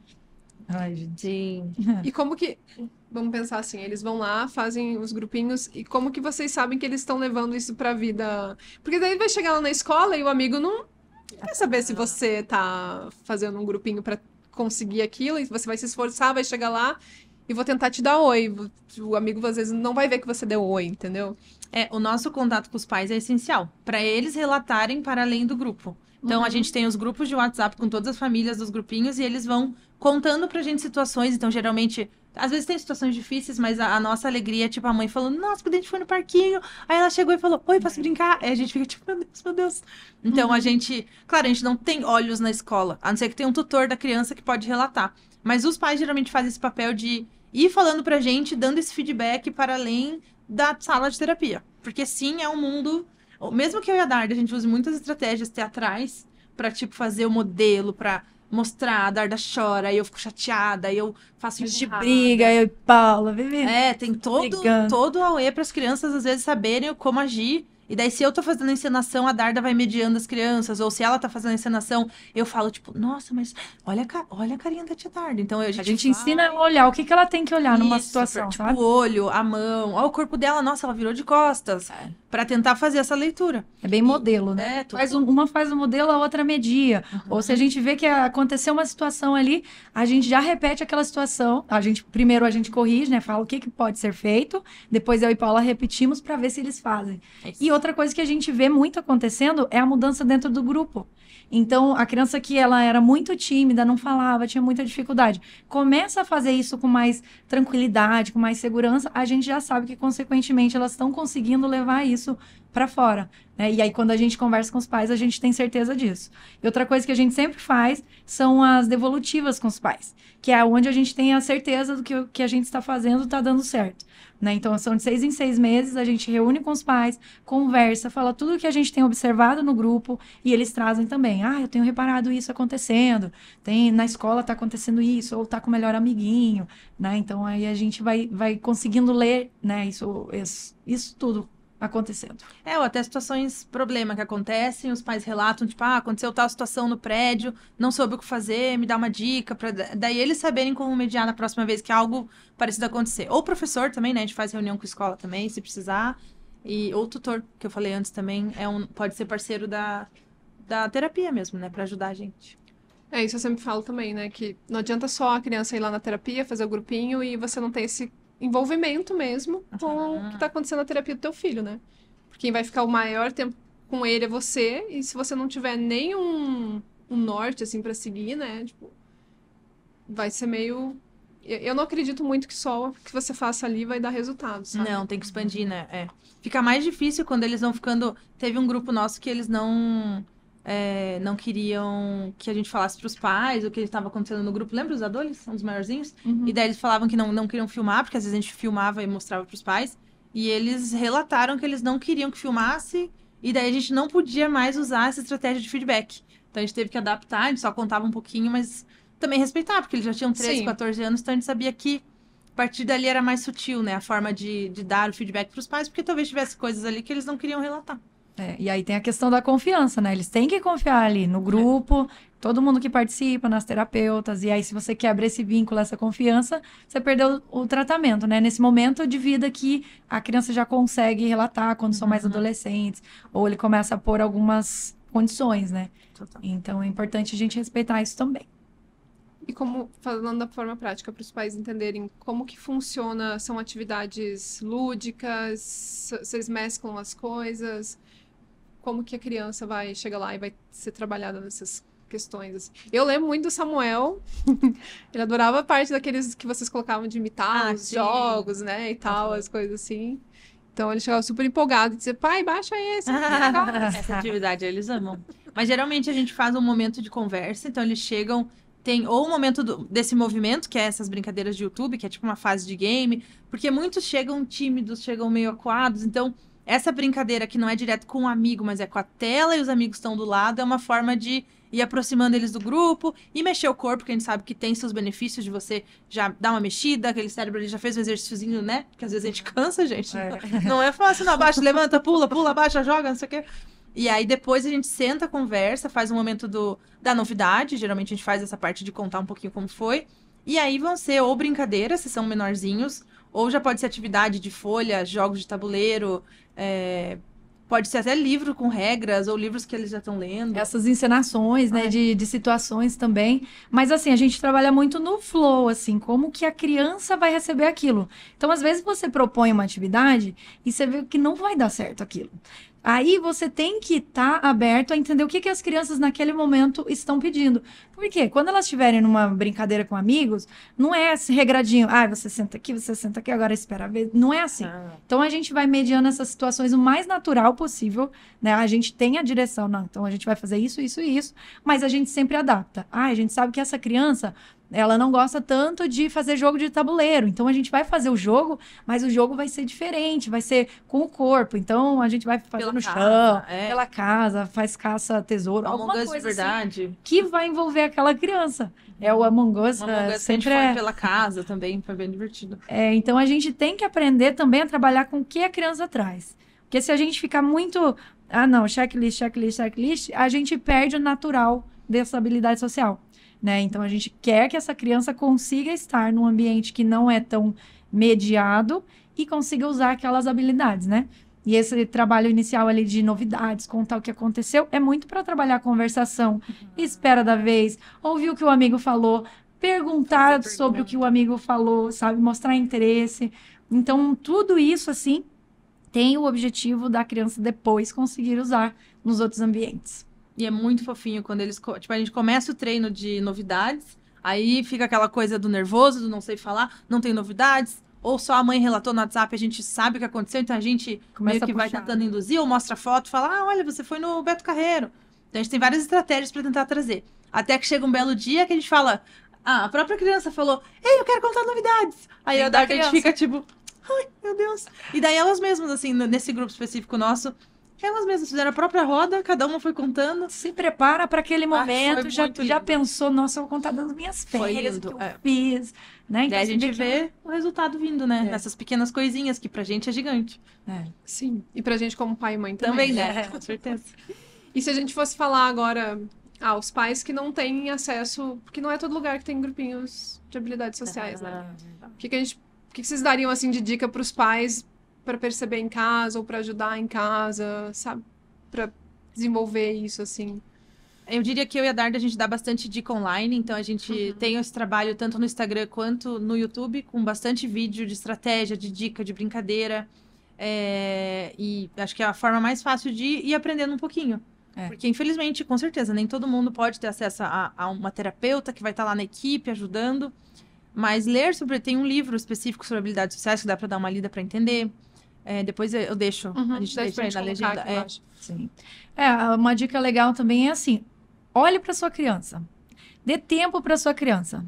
Ai, gente. Sim. E como que. Vamos pensar assim, eles vão lá, fazem os grupinhos, e como que vocês sabem que eles estão levando isso pra vida? Porque daí vai chegar lá na escola e o amigo não quer saber se ah. você tá fazendo um grupinho para conseguir aquilo, e você vai se esforçar, vai chegar lá e vou tentar te dar oi. O amigo às vezes não vai ver que você deu oi, entendeu? É, o nosso contato com os pais é essencial para eles relatarem para além do grupo. Então, uhum. a gente tem os grupos de WhatsApp com todas as famílias dos grupinhos e eles vão contando pra gente situações. Então, geralmente, às vezes tem situações difíceis, mas a, a nossa alegria é tipo a mãe falando: Nossa, que a gente foi no parquinho. Aí ela chegou e falou: Oi, posso uhum. brincar? Aí a gente fica tipo: Meu Deus, meu Deus. Então, uhum. a gente, claro, a gente não tem olhos na escola, a não ser que tenha um tutor da criança que pode relatar. Mas os pais geralmente fazem esse papel de ir falando pra gente, dando esse feedback para além da sala de terapia. Porque sim, é um mundo mesmo que eu e a Darda, a gente use muitas estratégias teatrais para tipo, fazer o modelo, para mostrar, a Darda chora, aí eu fico chateada, aí eu faço isso. A gente briga, eu e Paula, vive. É, tem todo, todo o AUE para as crianças às vezes saberem como agir e daí, se eu tô fazendo a encenação, a Darda vai mediando as crianças. Ou se ela tá fazendo a encenação, eu falo, tipo, nossa, mas olha, a, olha a carinha da tia Darda. Então, a gente, a gente fala... ensina ela a olhar o que, que ela tem que olhar Isso, numa situação, pra, Tipo, o olho, a mão, ó, o corpo dela, nossa, ela virou de costas. É. para tentar fazer essa leitura. É bem modelo, né? É, tô... faz um, uma faz o modelo, a outra media. Uhum. Ou se a uhum. gente vê que aconteceu uma situação ali, a gente já repete aquela situação. A gente primeiro a gente corrige, né? Fala o que, que pode ser feito. Depois eu e Paula repetimos para ver se eles fazem. Isso. E outra outra coisa que a gente vê muito acontecendo é a mudança dentro do grupo. Então, a criança que ela era muito tímida, não falava, tinha muita dificuldade, começa a fazer isso com mais tranquilidade, com mais segurança, a gente já sabe que, consequentemente, elas estão conseguindo levar isso para fora. Né? E aí, quando a gente conversa com os pais, a gente tem certeza disso. E outra coisa que a gente sempre faz são as devolutivas com os pais, que é onde a gente tem a certeza do que o que a gente está fazendo está dando certo. Né? Então, são de seis em seis meses, a gente reúne com os pais, conversa, fala tudo o que a gente tem observado no grupo e eles trazem também. Ah, eu tenho reparado isso acontecendo, tem na escola está acontecendo isso, ou está com o melhor amiguinho. Né? Então, aí a gente vai, vai conseguindo ler né? isso, isso, isso tudo acontecendo. É, ou até situações, problema que acontecem, os pais relatam, tipo, ah, aconteceu tal situação no prédio, não soube o que fazer, me dá uma dica, pra... daí eles saberem como mediar na próxima vez que algo parecido acontecer. Ou professor também, né, a gente faz reunião com a escola também, se precisar, e ou tutor, que eu falei antes também, é um, pode ser parceiro da, da terapia mesmo, né, para ajudar a gente. É, isso eu sempre falo também, né? Que não adianta só a criança ir lá na terapia, fazer o grupinho e você não tem esse envolvimento mesmo com uhum. o que tá acontecendo na terapia do teu filho, né? Porque quem vai ficar o maior tempo com ele é você, e se você não tiver nenhum um norte, assim, para seguir, né? Tipo, vai ser meio eu não acredito muito que só o que você faça ali vai dar resultado, sabe? Não, tem que expandir, né? É. Fica mais difícil quando eles vão ficando. Teve um grupo nosso que eles não é, não queriam que a gente falasse para os pais o que estava acontecendo no grupo. Lembra os adolescentes, os maiorzinhos? Uhum. E daí eles falavam que não, não queriam filmar, porque às vezes a gente filmava e mostrava para os pais. E eles relataram que eles não queriam que filmasse, e daí a gente não podia mais usar essa estratégia de feedback. Então a gente teve que adaptar, a gente só contava um pouquinho, mas também respeitar, porque eles já tinham 13, Sim. 14 anos, então a gente sabia que a partir dali era mais sutil, né? A forma de, de dar o feedback para os pais, porque talvez tivesse coisas ali que eles não queriam relatar. É, e aí tem a questão da confiança, né? Eles têm que confiar ali no grupo, todo mundo que participa, nas terapeutas. E aí, se você quebra esse vínculo, essa confiança, você perdeu o tratamento, né? Nesse momento de vida que a criança já consegue relatar quando são mais uhum. adolescentes, ou ele começa a pôr algumas condições, né? Total. Então é importante a gente respeitar isso também. E como, falando da forma prática, para os pais entenderem como que funciona, são atividades lúdicas, vocês mesclam as coisas, como que a criança vai chegar lá e vai ser trabalhada nessas questões. Assim. Eu lembro muito do Samuel. Ele adorava a parte daqueles que vocês colocavam de imitar ah, os sim. jogos, né? E tal, uhum. as coisas assim. Então ele chegava super empolgado e dizia, pai, baixa esse. Essa atividade eles amam. Mas geralmente a gente faz um momento de conversa, então eles chegam. Tem ou o um momento do, desse movimento, que é essas brincadeiras de YouTube, que é tipo uma fase de game, porque muitos chegam tímidos, chegam meio acuados, então essa brincadeira que não é direto com o um amigo, mas é com a tela e os amigos estão do lado, é uma forma de ir aproximando eles do grupo e mexer o corpo, que a gente sabe que tem seus benefícios de você já dar uma mexida, aquele cérebro ali já fez um exercíciozinho, né? Que às vezes a gente cansa, gente. É. Não é fácil, não abaixa, levanta, pula, pula, abaixa, joga, não sei o quê. E aí depois a gente senta, conversa, faz um momento do, da novidade, geralmente a gente faz essa parte de contar um pouquinho como foi. E aí vão ser ou brincadeiras, se são menorzinhos, ou já pode ser atividade de folha, jogos de tabuleiro, é, pode ser até livro com regras ou livros que eles já estão lendo. Essas encenações, né, é. de, de situações também. Mas assim, a gente trabalha muito no flow, assim, como que a criança vai receber aquilo. Então, às vezes você propõe uma atividade e você vê que não vai dar certo aquilo. Aí você tem que estar tá aberto a entender o que, que as crianças naquele momento estão pedindo. Porque quando elas estiverem numa brincadeira com amigos, não é esse regradinho, ah, você senta aqui, você senta aqui, agora espera a vez. Não é assim. Ah. Então a gente vai mediando essas situações o mais natural possível, né? A gente tem a direção, não, então a gente vai fazer isso, isso e isso, mas a gente sempre adapta. Ah, a gente sabe que essa criança ela não gosta tanto de fazer jogo de tabuleiro. Então a gente vai fazer o jogo, mas o jogo vai ser diferente, vai ser com o corpo. Então a gente vai fazer pela no casa, chão, é. pela casa, faz caça tesouro, Among alguma Us coisa de assim verdade. Assim, que vai envolver aquela criança. É o Among Us, o Among Us é, sempre é... pela casa também, foi bem divertido. É, então a gente tem que aprender também a trabalhar com o que a criança traz. Porque se a gente ficar muito, ah não, checklist, checklist, checklist, a gente perde o natural dessa habilidade social né? Então a gente quer que essa criança consiga estar num ambiente que não é tão mediado e consiga usar aquelas habilidades, né? E esse trabalho inicial ali de novidades, contar o que aconteceu, é muito para trabalhar a conversação, uhum. espera da vez, ouvir o que o amigo falou, perguntar sobre o que o amigo falou, sabe, mostrar interesse. Então, tudo isso assim tem o objetivo da criança depois conseguir usar nos outros ambientes. E é muito fofinho quando eles. Tipo, a gente começa o treino de novidades, aí fica aquela coisa do nervoso, do não sei falar, não tem novidades. Ou só a mãe relatou no WhatsApp, a gente sabe o que aconteceu, então a gente Começa meio que vai tentando induzir, ou mostra foto, fala: ah, olha, você foi no Beto Carreiro. Então a gente tem várias estratégias para tentar trazer. Até que chega um belo dia que a gente fala: ah, a própria criança falou: ei, eu quero contar novidades. Aí a, da a gente fica tipo: ai, meu Deus. E daí elas mesmas, assim, nesse grupo específico nosso, elas mesmas fizeram a própria roda, cada uma foi contando. Se prepara para aquele ah, momento, ah, já, já pensou, nossa, eu vou contar das minhas férias, que eu é. fiz. Né? Então, a gente vê é o resultado vindo, né? É. Nessas pequenas coisinhas que pra gente é gigante. É. Sim, e pra gente como pai e mãe também. Também, né? né? Com certeza. e se a gente fosse falar agora ah, pais que não têm acesso, porque não é todo lugar que tem grupinhos de habilidades sociais, né? Ah, o que, que a gente. O que vocês dariam assim de dica para os pais para perceber em casa ou para ajudar em casa, sabe? Para desenvolver isso assim. Eu diria que eu e a Darda a gente dá bastante dica online, então a gente uhum. tem esse trabalho tanto no Instagram quanto no YouTube, com bastante vídeo de estratégia, de dica, de brincadeira. É... E acho que é a forma mais fácil de ir aprendendo um pouquinho. É. Porque, infelizmente, com certeza, nem todo mundo pode ter acesso a, a uma terapeuta que vai estar tá lá na equipe ajudando. Mas ler sobre. Tem um livro específico sobre habilidades sociais que dá para dar uma lida para entender. É, depois eu deixo. Uhum, a gente deixa aí na legenda. É, sim. é, uma dica legal também é assim: olhe para sua criança. Dê tempo para sua criança.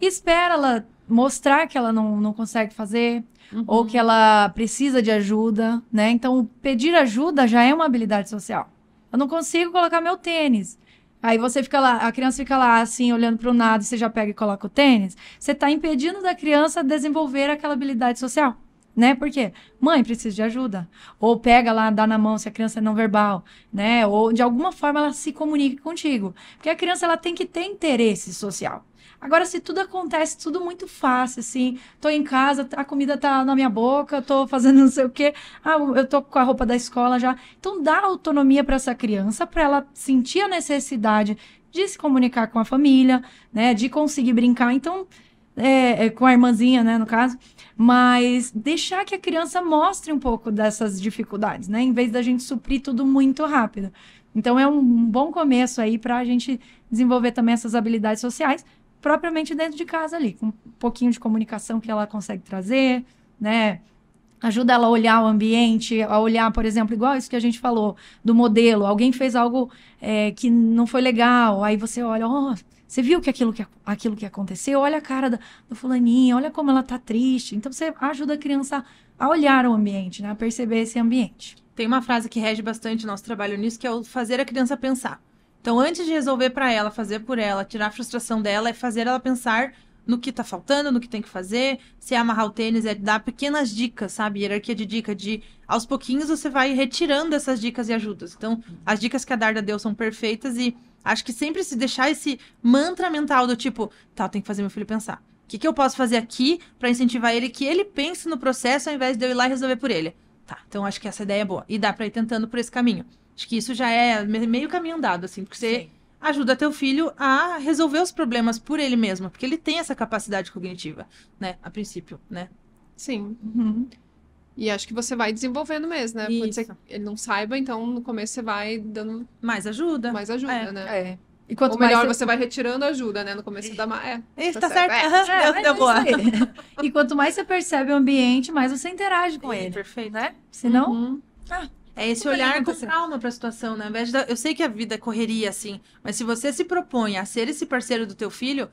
Espera ela mostrar que ela não, não consegue fazer uhum. ou que ela precisa de ajuda, né? Então, pedir ajuda já é uma habilidade social. Eu não consigo colocar meu tênis. Aí você fica lá, a criança fica lá assim, olhando para o nada, e você já pega e coloca o tênis. Você está impedindo da criança desenvolver aquela habilidade social né? Porque mãe precisa de ajuda, ou pega lá, dá na mão se a criança é não verbal, né? Ou de alguma forma ela se comunica contigo, porque a criança ela tem que ter interesse social. Agora, se tudo acontece, tudo muito fácil, assim, tô em casa, a comida tá na minha boca, tô fazendo não sei o quê, ah, eu tô com a roupa da escola já. Então, dá autonomia para essa criança, para ela sentir a necessidade de se comunicar com a família, né, de conseguir brincar. Então, é, é, com a irmãzinha, né, no caso, mas deixar que a criança mostre um pouco dessas dificuldades, né, em vez da gente suprir tudo muito rápido. Então é um bom começo aí para a gente desenvolver também essas habilidades sociais propriamente dentro de casa ali, com um pouquinho de comunicação que ela consegue trazer, né, ajuda ela a olhar o ambiente, a olhar, por exemplo, igual isso que a gente falou do modelo. Alguém fez algo é, que não foi legal, aí você olha, oh, você viu que aquilo que, aquilo que aconteceu? Olha a cara da, do fulaninha, olha como ela tá triste. Então você ajuda a criança a olhar o ambiente, né? A perceber esse ambiente. Tem uma frase que rege bastante nosso trabalho nisso, que é o fazer a criança pensar. Então, antes de resolver para ela, fazer por ela, tirar a frustração dela, é fazer ela pensar no que tá faltando, no que tem que fazer, se é amarrar o tênis, é dar pequenas dicas, sabe? Hierarquia de dica, de aos pouquinhos você vai retirando essas dicas e ajudas. Então, as dicas que a Darda deu são perfeitas e Acho que sempre se deixar esse mantra mental do tipo, tá, eu tenho que fazer meu filho pensar. O que, que eu posso fazer aqui para incentivar ele que ele pense no processo ao invés de eu ir lá e resolver por ele? Tá, então acho que essa ideia é boa. E dá pra ir tentando por esse caminho. Acho que isso já é meio caminho andado, assim, porque você Sim. ajuda teu filho a resolver os problemas por ele mesmo, porque ele tem essa capacidade cognitiva, né, a princípio, né? Sim. Uhum. E acho que você vai desenvolvendo mesmo, né? Isso. Pode ser que ele não saiba, então no começo você vai dando. Mais ajuda. Mais ajuda, é. né? É. E quanto Ou melhor, mais... você vai retirando ajuda, né? No começo da ma... É, Isso, tá, tá certo. certo. É, é, deu, é boa. e quanto mais você percebe o ambiente, mais você interage com ele. Perfeito. Né? Senão... Uhum. Ah, é esse olhar com calma para a situação, né? Eu sei que a vida é correria, assim, mas se você se propõe a ser esse parceiro do teu filho,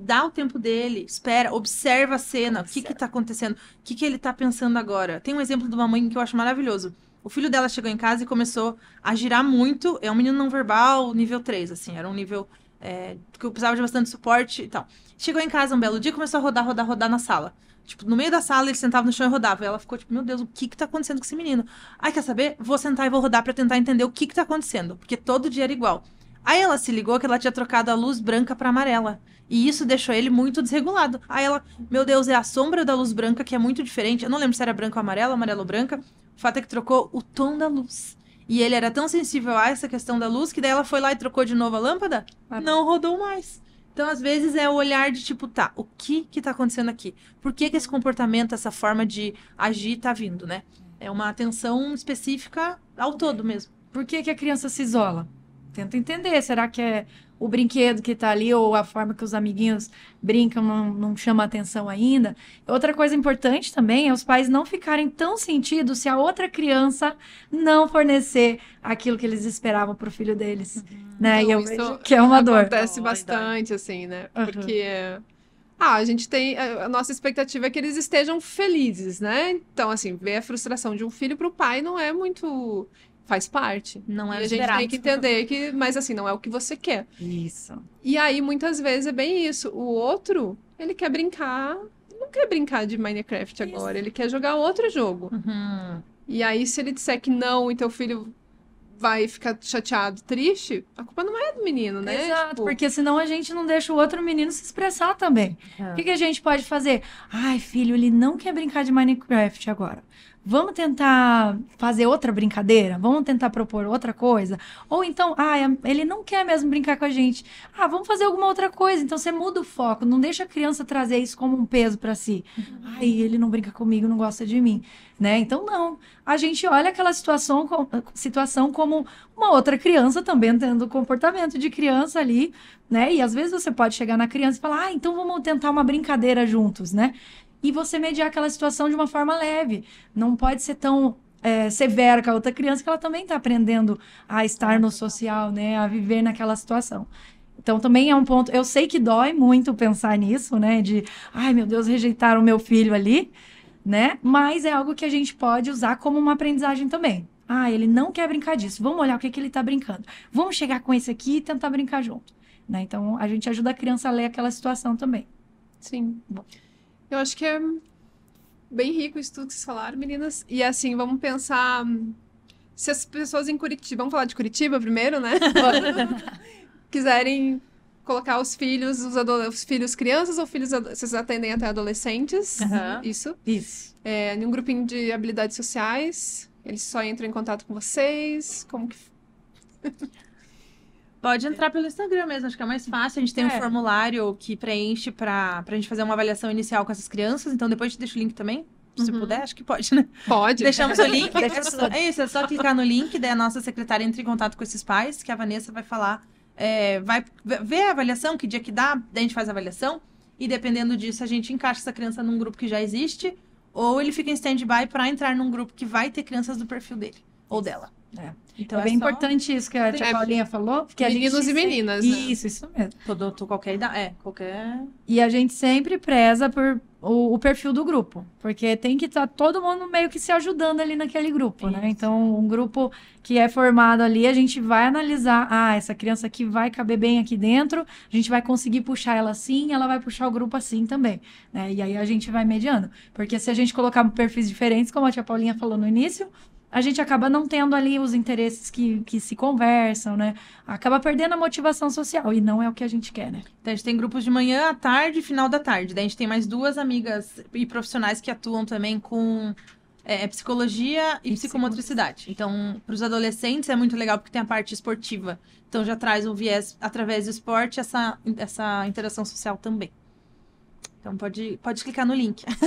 dá o tempo dele, espera, observa a cena, o que que tá acontecendo, o que que ele tá pensando agora. Tem um exemplo de uma mãe que eu acho maravilhoso. O filho dela chegou em casa e começou a girar muito, é um menino não verbal, nível 3, assim, era um nível é, que eu precisava de bastante suporte e tal. Chegou em casa um belo dia e começou a rodar, rodar, rodar na sala. Tipo, no meio da sala, ele sentava no chão e rodava. E ela ficou tipo, meu Deus, o que que tá acontecendo com esse menino? Ai, quer saber? Vou sentar e vou rodar para tentar entender o que que tá acontecendo. Porque todo dia era igual. Aí ela se ligou que ela tinha trocado a luz branca para amarela. E isso deixou ele muito desregulado. Aí ela, meu Deus, é a sombra da luz branca que é muito diferente. Eu não lembro se era branco ou amarelo, amarelo ou branca. O fato é que trocou o tom da luz. E ele era tão sensível a essa questão da luz que daí ela foi lá e trocou de novo a lâmpada. Ah. Não rodou mais. Então, às vezes, é o olhar de tipo, tá, o que que tá acontecendo aqui? Por que que esse comportamento, essa forma de agir tá vindo, né? É uma atenção específica ao todo mesmo. Por que que a criança se isola? tento entender. Será que é o brinquedo que está ali ou a forma que os amiguinhos brincam não, não chama atenção ainda? Outra coisa importante também é os pais não ficarem tão sentidos se a outra criança não fornecer aquilo que eles esperavam para o filho deles, uhum. né? Então, e eu vejo que é uma dor. Acontece bastante, assim, né? Uhum. Porque... Ah, a gente tem. A nossa expectativa é que eles estejam felizes, né? Então, assim, ver a frustração de um filho para o pai não é muito faz parte. Não é e a gente tem que entender que, mas assim, não é o que você quer. Isso. E aí, muitas vezes, é bem isso. O outro, ele quer brincar. Não quer brincar de Minecraft isso. agora, ele quer jogar outro jogo. Uhum. E aí, se ele disser que não e teu filho vai ficar chateado, triste, a culpa não é do menino, né? Exato, tipo... porque senão a gente não deixa o outro menino se expressar também. É. O é. que, que, a gente pode fazer? Ai, filho, ele não quer brincar de Minecraft agora vamos tentar fazer outra brincadeira? Vamos tentar propor outra coisa? Ou então, ah, ele não quer mesmo brincar com a gente. Ah, vamos fazer alguma outra coisa. Então você muda o foco, não deixa a criança trazer isso como um peso para si. Uhum. Ai, ele não brinca comigo, não gosta de mim, né? Então não. A gente olha aquela situação, situação como uma outra criança também tendo comportamento de criança ali, né? E às vezes você pode chegar na criança e falar: "Ah, então vamos tentar uma brincadeira juntos", né? e você mediar aquela situação de uma forma leve. Não pode ser tão é, severa com a outra criança, que ela também está aprendendo a estar no social, né? A viver naquela situação. Então também é um ponto. Eu sei que dói muito pensar nisso, né? De, ai meu Deus, rejeitaram o meu filho ali, né? Mas é algo que a gente pode usar como uma aprendizagem também. Ah, ele não quer brincar disso. Vamos olhar o que, é que ele está brincando. Vamos chegar com esse aqui e tentar brincar junto. Né? Então a gente ajuda a criança a ler aquela situação também. Sim. Bom. Eu acho que é bem rico isso tudo que vocês falaram, meninas. E assim, vamos pensar. Hum, se as pessoas em Curitiba. Vamos falar de Curitiba primeiro, né? Quiserem colocar os filhos, os, os, filhos crianças ou filhos. Vocês atendem até adolescentes? Uhum. Isso? Isso. É, em um grupinho de habilidades sociais. Eles só entram em contato com vocês? Como que. Pode entrar pelo Instagram mesmo, acho que é mais fácil. A gente tem é. um formulário que preenche para a gente fazer uma avaliação inicial com essas crianças. Então depois te deixo o link também. Se uhum. puder, acho que pode, né? Pode. Deixamos o link. é isso, é só clicar no link, daí a nossa secretária entra em contato com esses pais, que a Vanessa vai falar, é, vai ver a avaliação, que dia que dá, daí a gente faz a avaliação. E dependendo disso, a gente encaixa essa criança num grupo que já existe, ou ele fica em stand-by para entrar num grupo que vai ter crianças do perfil dele ou dela. É. Então é, é bem só... importante isso que a tia é, Paulinha falou. Porque meninos a gente... e meninas. Né? Isso, isso mesmo. Todo, todo, qualquer idade. É, qualquer. E a gente sempre preza por o, o perfil do grupo. Porque tem que estar tá todo mundo meio que se ajudando ali naquele grupo, né? isso. né? Então, um grupo que é formado ali, a gente vai analisar. Ah, essa criança aqui vai caber bem aqui dentro. A gente vai conseguir puxar ela assim, ela vai puxar o grupo assim também. Né? E aí a gente vai mediando. Porque se a gente colocar perfis diferentes, como a tia Paulinha falou no início, a gente acaba não tendo ali os interesses que, que se conversam, né? Acaba perdendo a motivação social e não é o que a gente quer, né? Então a gente tem grupos de manhã, à tarde e final da tarde. Daí a gente tem mais duas amigas e profissionais que atuam também com é, psicologia e, e psicomotricidade. Então, para os adolescentes é muito legal porque tem a parte esportiva. Então já traz um viés através do esporte essa, essa interação social também. Então pode, pode clicar no link.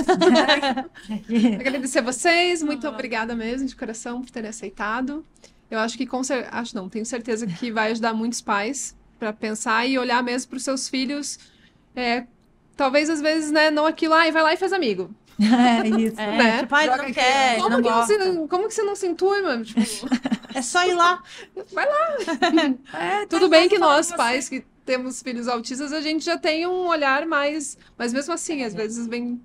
Agradecer a vocês, muito obrigada mesmo de coração por terem aceitado. Eu acho que com cer... acho não, tenho certeza que vai ajudar muitos pais para pensar e olhar mesmo para os seus filhos. É, talvez às vezes, né, não aquilo, lá e vai lá e faz amigo. É, isso. Né? É, né? Tipo, ai, não quer, né? como não que Você, como que você não se mano? Tipo... É só ir lá. Vai lá. É, Tudo bem que nós, pais, que temos filhos autistas, a gente já tem um olhar mais. Mas mesmo assim, é. às vezes vem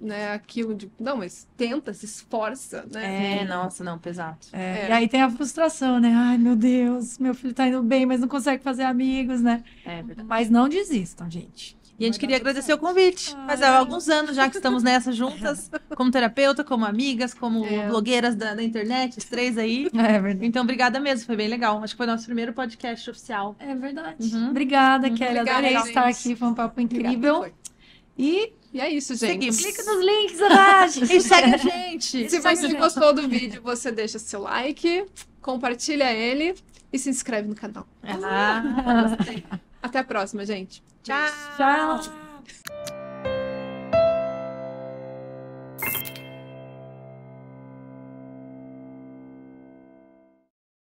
né, aquilo de. Não, mas tenta, se esforça, né? É, nossa, não, pesado. É. É. E aí tem a frustração, né? Ai, meu Deus, meu filho tá indo bem, mas não consegue fazer amigos, né? É verdade. Mas não desistam, gente. E a gente queria agradecer o convite. Ai. Mas há alguns anos já que estamos nessa juntas, como terapeuta, como amigas, como é. blogueiras da, da, internet, os três aí. É verdade. Então, obrigada mesmo, foi bem legal. Acho que foi nosso primeiro podcast oficial. É verdade. Uhum. Obrigada, uhum. Kelly. Obrigada, Adorei gente. estar aqui, foi um papo incrível. Obrigada, e e é isso, gente. Seguimos. Clica nos links abaixo. e segue a gente. Se você gostou do vídeo, você deixa seu like, compartilha ele e se inscreve no canal. Ah, ah. Até a próxima, gente. Tchau. Tchau.